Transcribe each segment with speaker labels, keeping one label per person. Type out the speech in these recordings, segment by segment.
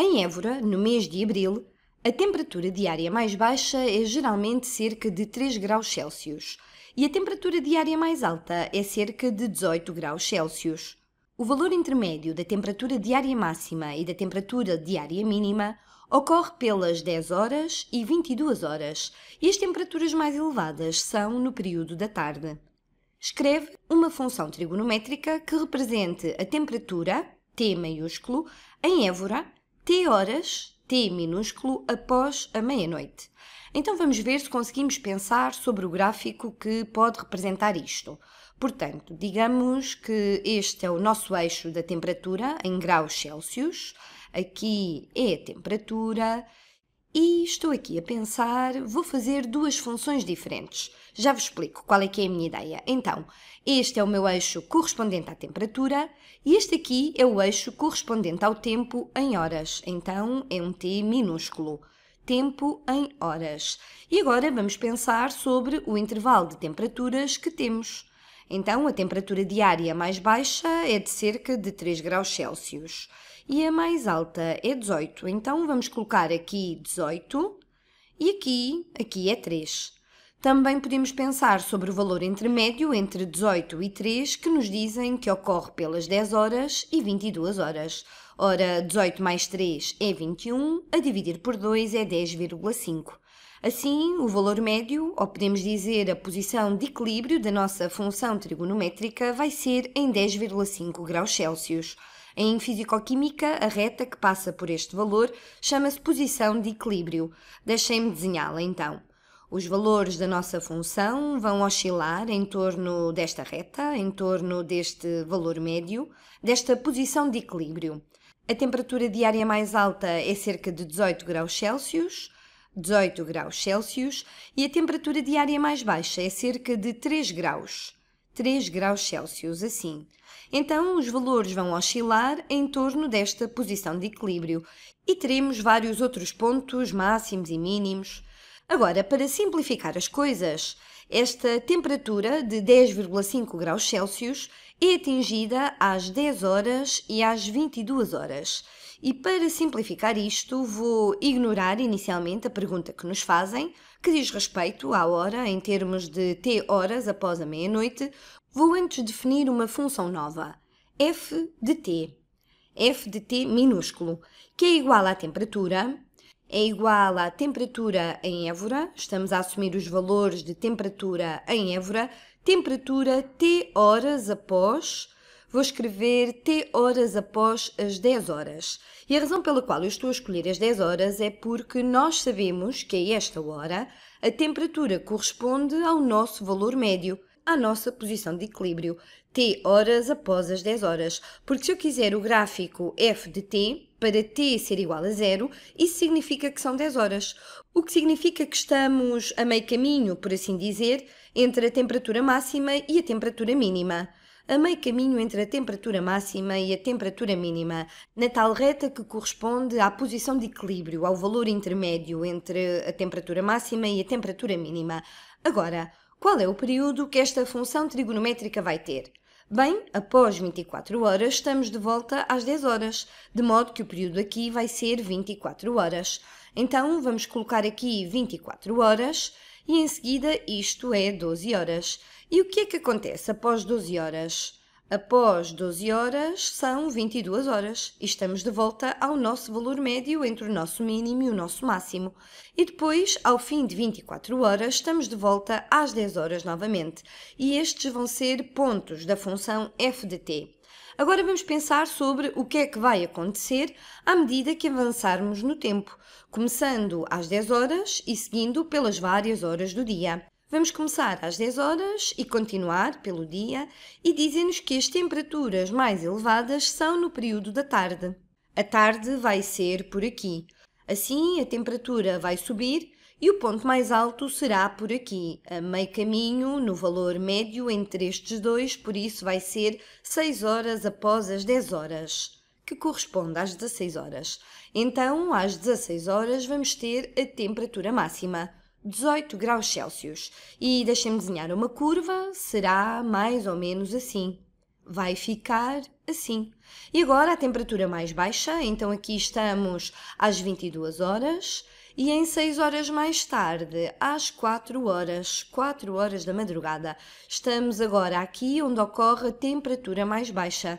Speaker 1: Em Évora, no mês de abril, a temperatura diária mais baixa é geralmente cerca de 3 graus Celsius e a temperatura diária mais alta é cerca de 18 graus Celsius. O valor intermédio da temperatura diária máxima e da temperatura diária mínima ocorre pelas 10 horas e 22 horas, e as temperaturas mais elevadas são no período da tarde. Escreve uma função trigonométrica que represente a temperatura, T maiúsculo, em Évora T horas, T minúsculo, após a meia-noite. Então vamos ver se conseguimos pensar sobre o gráfico que pode representar isto. Portanto, digamos que este é o nosso eixo da temperatura em graus Celsius, aqui é a temperatura, e estou aqui a pensar, vou fazer duas funções diferentes. Já vos explico qual é que é a minha ideia. Então, este é o meu eixo correspondente à temperatura e este aqui é o eixo correspondente ao tempo em horas. Então, é um T minúsculo. Tempo em horas. E agora vamos pensar sobre o intervalo de temperaturas que temos. Então, a temperatura diária mais baixa é de cerca de 3 graus Celsius e a mais alta é 18. Então vamos colocar aqui 18 e aqui, aqui é 3. Também podemos pensar sobre o valor intermédio entre 18 e 3 que nos dizem que ocorre pelas 10 horas e 22 horas. Ora, 18 mais 3 é 21, a dividir por 2 é 10,5. Assim, o valor médio, ou podemos dizer a posição de equilíbrio da nossa função trigonométrica, vai ser em 10,5 graus Celsius. Em fisicoquímica, a reta que passa por este valor chama-se posição de equilíbrio. Deixem-me desenhá-la então. Os valores da nossa função vão oscilar em torno desta reta, em torno deste valor médio, desta posição de equilíbrio. A temperatura diária mais alta é cerca de 18 graus Celsius, 18 graus Celsius, e a temperatura diária mais baixa é cerca de 3 graus. 3 graus Celsius, assim. Então, os valores vão oscilar em torno desta posição de equilíbrio e teremos vários outros pontos máximos e mínimos. Agora, para simplificar as coisas, esta temperatura de 10,5 graus Celsius é atingida às 10 horas e às 22 horas. E para simplificar isto, vou ignorar inicialmente a pergunta que nos fazem, que diz respeito à hora em termos de t horas após a meia-noite, vou antes definir uma função nova, f de t, f de t minúsculo, que é igual à temperatura, é igual à temperatura em Évora, estamos a assumir os valores de temperatura em Évora, temperatura T horas após vou escrever T horas após as 10 horas. E a razão pela qual eu estou a escolher as 10 horas é porque nós sabemos que a esta hora a temperatura corresponde ao nosso valor médio, à nossa posição de equilíbrio, T horas após as 10 horas. Porque se eu quiser o gráfico F de T, para t ser igual a zero, isso significa que são 10 horas, o que significa que estamos a meio caminho, por assim dizer, entre a temperatura máxima e a temperatura mínima a meio caminho entre a temperatura máxima e a temperatura mínima, na tal reta que corresponde à posição de equilíbrio, ao valor intermédio entre a temperatura máxima e a temperatura mínima. Agora, qual é o período que esta função trigonométrica vai ter? Bem, após 24 horas, estamos de volta às 10 horas, de modo que o período aqui vai ser 24 horas. Então, vamos colocar aqui 24 horas e em seguida isto é 12 horas. E o que é que acontece após 12 horas? Após 12 horas são 22 horas e estamos de volta ao nosso valor médio entre o nosso mínimo e o nosso máximo. E depois, ao fim de 24 horas, estamos de volta às 10 horas novamente. E estes vão ser pontos da função f de t. Agora vamos pensar sobre o que é que vai acontecer à medida que avançarmos no tempo, começando às 10 horas e seguindo pelas várias horas do dia. Vamos começar às 10 horas e continuar pelo dia e dizem-nos que as temperaturas mais elevadas são no período da tarde. A tarde vai ser por aqui. Assim, a temperatura vai subir e o ponto mais alto será por aqui, a meio caminho, no valor médio entre estes dois, por isso vai ser 6 horas após as 10 horas, que corresponde às 16 horas. Então, às 16 horas, vamos ter a temperatura máxima. 18 graus Celsius. E deixem-me desenhar uma curva, será mais ou menos assim. Vai ficar assim. E agora a temperatura mais baixa, então aqui estamos às 22 horas e em 6 horas mais tarde, às 4 horas, 4 horas da madrugada, estamos agora aqui onde ocorre a temperatura mais baixa.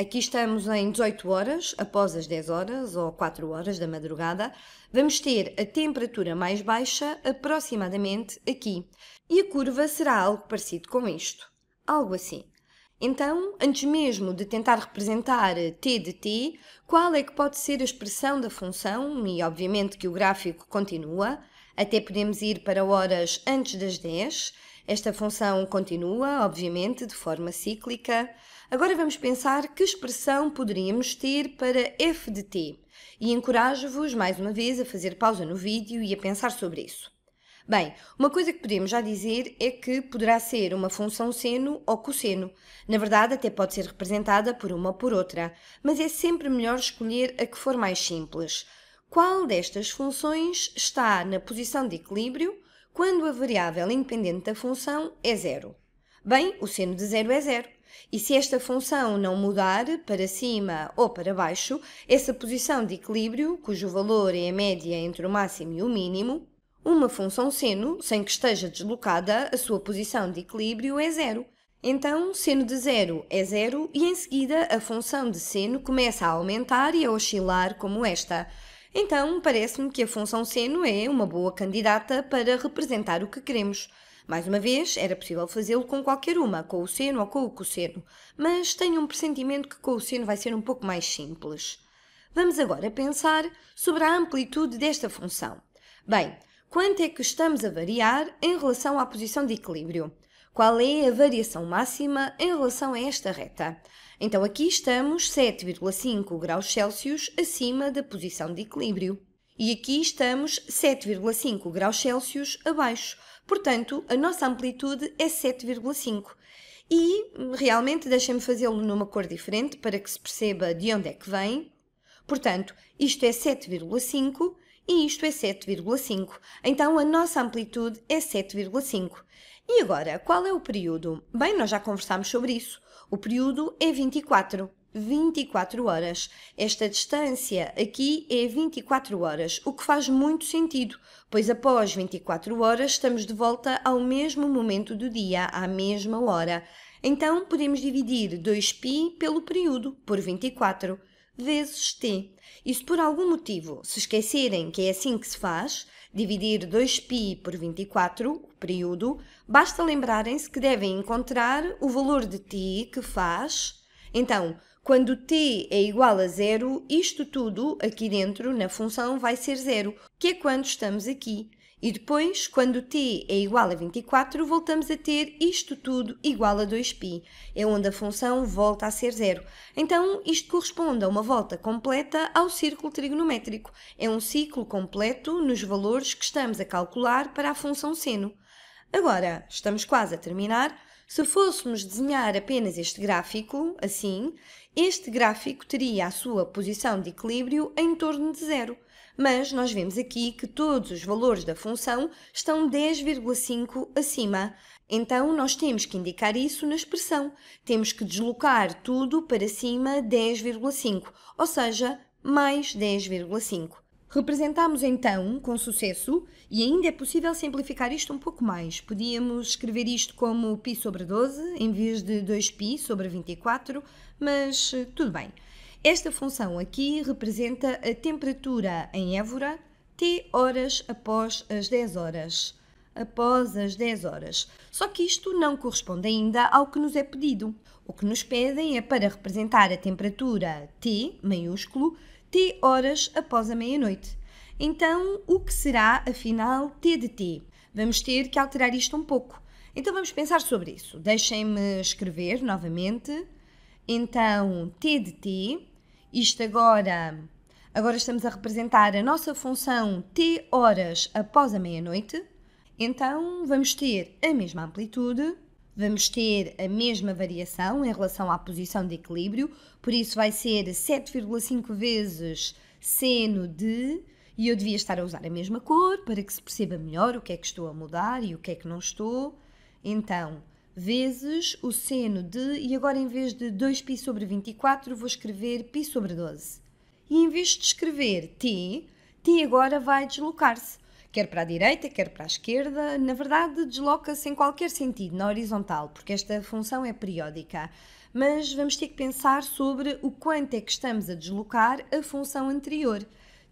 Speaker 1: Aqui estamos em 18 horas, após as 10 horas ou 4 horas da madrugada, vamos ter a temperatura mais baixa aproximadamente aqui. E a curva será algo parecido com isto, algo assim. Então, antes mesmo de tentar representar t de t, qual é que pode ser a expressão da função, e obviamente que o gráfico continua, até podemos ir para horas antes das 10, esta função continua, obviamente, de forma cíclica. Agora vamos pensar que expressão poderíamos ter para f de t e encorajo-vos, mais uma vez, a fazer pausa no vídeo e a pensar sobre isso. Bem, uma coisa que podemos já dizer é que poderá ser uma função seno ou cosseno. Na verdade, até pode ser representada por uma ou por outra, mas é sempre melhor escolher a que for mais simples. Qual destas funções está na posição de equilíbrio quando a variável independente da função é zero. Bem, o seno de zero é zero. E se esta função não mudar para cima ou para baixo, essa posição de equilíbrio, cujo valor é a média entre o máximo e o mínimo, uma função seno, sem que esteja deslocada, a sua posição de equilíbrio é zero. Então, seno de zero é zero e em seguida a função de seno começa a aumentar e a oscilar como esta. Então, parece-me que a função seno é uma boa candidata para representar o que queremos. Mais uma vez, era possível fazê-lo com qualquer uma, com o seno ou com o cosseno, mas tenho um pressentimento que com o seno vai ser um pouco mais simples. Vamos agora pensar sobre a amplitude desta função. Bem, quanto é que estamos a variar em relação à posição de equilíbrio? qual é a variação máxima em relação a esta reta. Então aqui estamos 7,5 graus Celsius acima da posição de equilíbrio. E aqui estamos 7,5 graus Celsius abaixo, portanto a nossa amplitude é 7,5. E realmente deixem-me fazê-lo numa cor diferente para que se perceba de onde é que vem. Portanto, isto é 7,5 e isto é 7,5. Então a nossa amplitude é 7,5. E agora, qual é o período? Bem, nós já conversámos sobre isso. O período é 24. 24 horas. Esta distância aqui é 24 horas, o que faz muito sentido, pois após 24 horas estamos de volta ao mesmo momento do dia, à mesma hora. Então podemos dividir 2π pelo período, por 24 vezes t. E se por algum motivo se esquecerem que é assim que se faz, dividir 2π por 24, o período, basta lembrarem-se que devem encontrar o valor de t que faz. Então, quando t é igual a zero, isto tudo aqui dentro na função vai ser zero, que é quando estamos aqui. E depois, quando t é igual a 24, voltamos a ter isto tudo igual a 2π, é onde a função volta a ser zero. Então, isto corresponde a uma volta completa ao círculo trigonométrico. É um ciclo completo nos valores que estamos a calcular para a função seno. Agora, estamos quase a terminar. Se fôssemos desenhar apenas este gráfico, assim, este gráfico teria a sua posição de equilíbrio em torno de zero mas nós vemos aqui que todos os valores da função estão 10,5 acima. Então, nós temos que indicar isso na expressão. Temos que deslocar tudo para cima 10,5, ou seja, mais 10,5. Representámos então com sucesso, e ainda é possível simplificar isto um pouco mais. Podíamos escrever isto como π sobre 12 em vez de 2π sobre 24, mas eh, tudo bem. Esta função aqui representa a temperatura em Évora T horas após as 10 horas. Após as 10 horas. Só que isto não corresponde ainda ao que nos é pedido. O que nos pedem é para representar a temperatura T, maiúsculo, T horas após a meia-noite. Então, o que será, afinal, T de T? Vamos ter que alterar isto um pouco. Então, vamos pensar sobre isso. Deixem-me escrever novamente. Então, T de T isto agora. Agora estamos a representar a nossa função t horas após a meia-noite. Então vamos ter a mesma amplitude, vamos ter a mesma variação em relação à posição de equilíbrio, por isso vai ser 7,5 vezes seno de. E eu devia estar a usar a mesma cor para que se perceba melhor o que é que estou a mudar e o que é que não estou. Então, vezes o seno de, e agora em vez de 2π sobre 24 vou escrever π sobre 12. E em vez de escrever t, t agora vai deslocar-se, quer para a direita, quer para a esquerda, na verdade desloca-se em qualquer sentido, na horizontal, porque esta função é periódica. Mas vamos ter que pensar sobre o quanto é que estamos a deslocar a função anterior.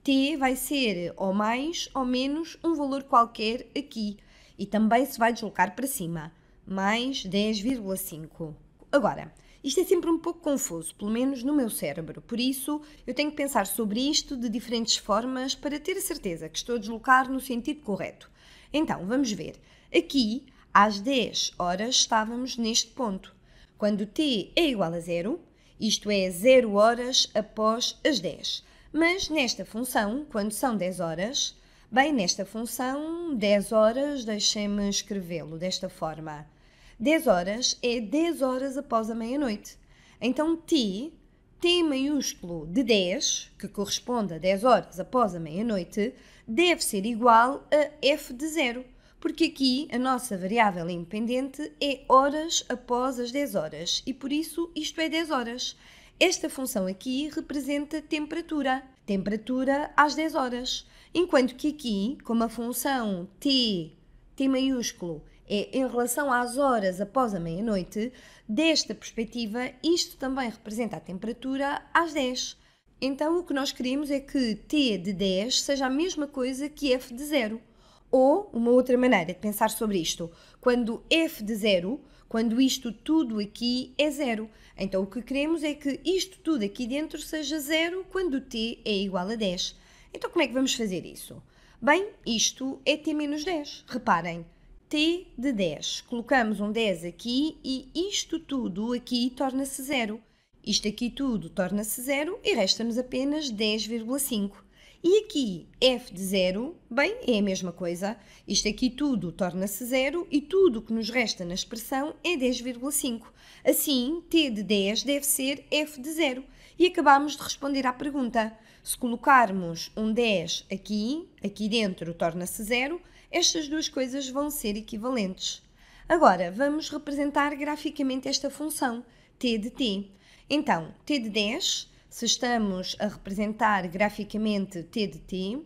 Speaker 1: t vai ser ou mais ou menos um valor qualquer aqui, e também se vai deslocar para cima mais 10,5. Agora, isto é sempre um pouco confuso, pelo menos no meu cérebro, por isso eu tenho que pensar sobre isto de diferentes formas para ter a certeza que estou a deslocar no sentido correto. Então, vamos ver. Aqui, às 10 horas, estávamos neste ponto. Quando t é igual a zero, isto é, 0 horas após as 10. Mas nesta função, quando são 10 horas, bem, nesta função, 10 horas, deixem-me escrevê-lo desta forma. 10 horas é 10 horas após a meia-noite. Então T, T maiúsculo de 10, que corresponde a 10 horas após a meia-noite, deve ser igual a F de 0, porque aqui a nossa variável independente é horas após as 10 horas e por isso isto é 10 horas. Esta função aqui representa temperatura, temperatura às 10 horas, enquanto que aqui, como a função T, T maiúsculo, é em relação às horas após a meia-noite, desta perspectiva, isto também representa a temperatura às 10. Então, o que nós queremos é que T de 10 seja a mesma coisa que F de 0. Ou, uma outra maneira de pensar sobre isto, quando F de 0, quando isto tudo aqui é 0. Então, o que queremos é que isto tudo aqui dentro seja 0 quando T é igual a 10. Então, como é que vamos fazer isso? Bem, isto é T menos 10. Reparem, t de 10. Colocamos um 10 aqui e isto tudo aqui torna-se zero. Isto aqui tudo torna-se zero e resta-nos apenas 10,5. E aqui, f de 0, bem, é a mesma coisa. Isto aqui tudo torna-se zero e tudo o que nos resta na expressão é 10,5. Assim, t de 10 deve ser f de 0. E acabamos de responder à pergunta. Se colocarmos um 10 aqui, aqui dentro torna-se zero estas duas coisas vão ser equivalentes. Agora, vamos representar graficamente esta função, t de t. Então, t de 10, se estamos a representar graficamente t de t,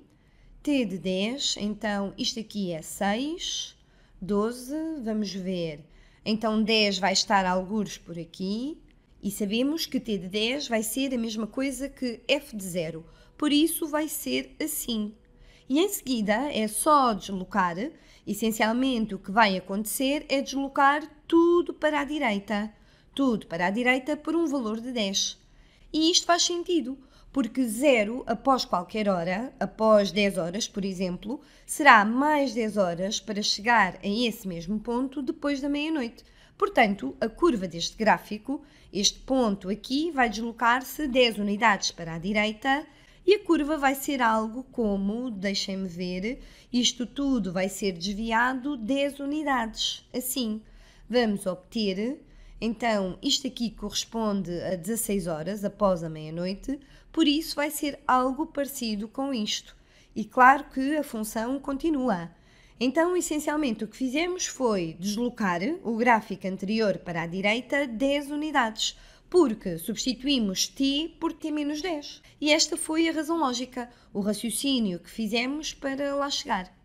Speaker 1: t de 10, então isto aqui é 6, 12, vamos ver. Então 10 vai estar algures por aqui e sabemos que t de 10 vai ser a mesma coisa que f de 0, por isso vai ser assim e em seguida é só deslocar. Essencialmente, o que vai acontecer é deslocar tudo para a direita, tudo para a direita por um valor de 10. E isto faz sentido, porque zero após qualquer hora, após 10 horas, por exemplo, será mais 10 horas para chegar a esse mesmo ponto depois da meia-noite. Portanto, a curva deste gráfico, este ponto aqui, vai deslocar-se 10 unidades para a direita e a curva vai ser algo como, deixem-me ver, isto tudo vai ser desviado 10 unidades. Assim, vamos obter, então, isto aqui corresponde a 16 horas após a meia-noite, por isso vai ser algo parecido com isto. E claro que a função continua. Então, essencialmente, o que fizemos foi deslocar o gráfico anterior para a direita 10 unidades porque substituímos ti por ti menos 10. E esta foi a razão lógica, o raciocínio que fizemos para lá chegar.